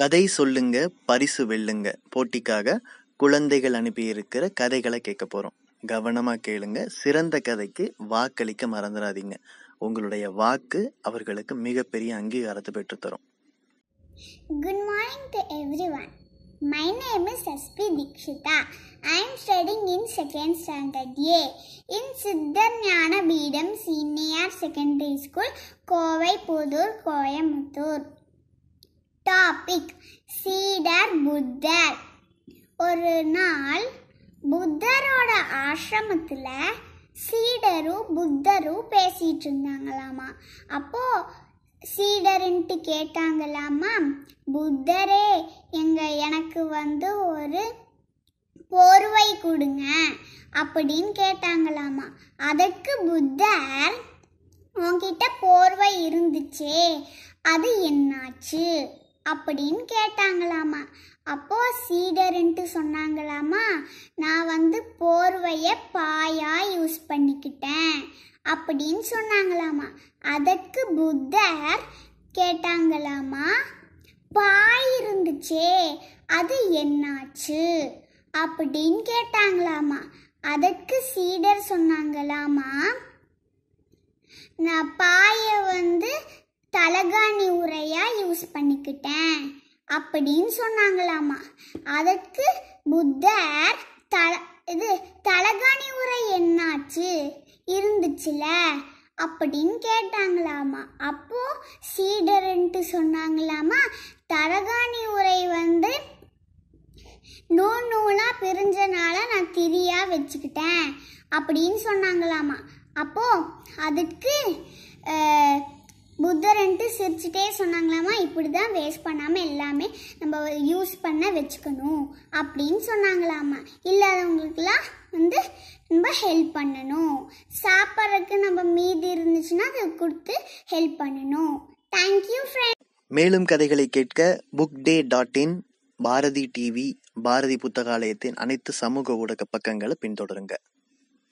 கதை சொல்லுங்க பரிசு வெல்லுங்க போட்டிக்காக குழந்தைகள் அனுப்பியிருக்கிற கதைகளை கேட்க போகிறோம் கவனமாக கேளுங்க சிறந்த கதைக்கு வாக்களிக்க மறந்துடாதீங்க உங்களுடைய வாக்கு அவர்களுக்கு மிகப்பெரிய அங்கீகாரத்தை பெற்றுத்தரும் good morning to everyone My name is S.P. Dikshita. I am studying in second standard A in Siddharnyana Veedam Senior Secondary School, Kovai Pudur, Koyamuttur. Topic சீடர் புத்தர் ஒரு நாள் புத்தரோட ஆசிரமத்தில் சீடரும் புத்தரும் பேசிகிட்டு இருந்தாங்களாமா அப்போது சீடருன்ட்டு கேட்டாங்களாமா புத்தரே எங்க எனக்கு வந்து ஒரு போர்வை கொடுங்க அப்படின்னு கேட்டாங்களாமா அதற்கு புத்தர் உங்கிட்ட போர்வை இருந்துச்சே அது என்னாச்சு அப்படின்னு கேட்டாங்களாமா அப்போ சீடருன்ட்டு சொன்னாங்களாமா நான் வந்து போர்வையை பாயா யூஸ் பண்ணிக்கிட்டேன் அப்படின்னு சொன்னாங்களாமா அதற்கு புத்தர் கேட்டாங்களாமா பாய் இருந்துச்சே அது என்னாச்சு அப்படின்னு கேட்டாங்களாமா அதற்கு சீடர் சொன்னாங்களாமா நான் பாயை வந்து அழகாணி உரையாக யூஸ் பண்ணிக்கிட்டேன் அப்படின்னு சொன்னாங்களாமா அதற்கு புத்தர் தல இது தலகாணி உரை என்னாச்சு இருந்துச்சுல அப்படின்னு கேட்டாங்களாமா அப்போ சீடர்ன்ட்டு சொன்னாங்களாமா தலகாணி உரை வந்து நூல் நூலாக பிரிஞ்சனால நான் திரியா வச்சுக்கிட்டேன் அப்படின்னு சொன்னாங்களாமா அப்போது அதுக்கு புத்தர்ன்ட்டு சிரிச்சுட்டே சொன்னாங்களாமா இப்படி தான் வேஸ்ட் பண்ணாமல் எல்லாமே நம்ம யூஸ் பண்ண வச்சுக்கணும் அப்படின்னு சொன்னாங்களாமா இல்லாதவங்களுக்கெல்லாம் வந்து நம்ம ஹெல்ப் பண்ணணும் சாப்பிட்றதுக்கு நம்ம மீதி இருந்துச்சுன்னா அதை கொடுத்து ஹெல்ப் பண்ணணும் தேங்க்யூ ஃப்ரெண்ட் மேலும் கதைகளை கேட்க book day dot in Bharathi TV Bharathi புத்தகாலயத்தின் அனைத்து சமூக ஊடக பக்கங்களை பின்தொடருங்க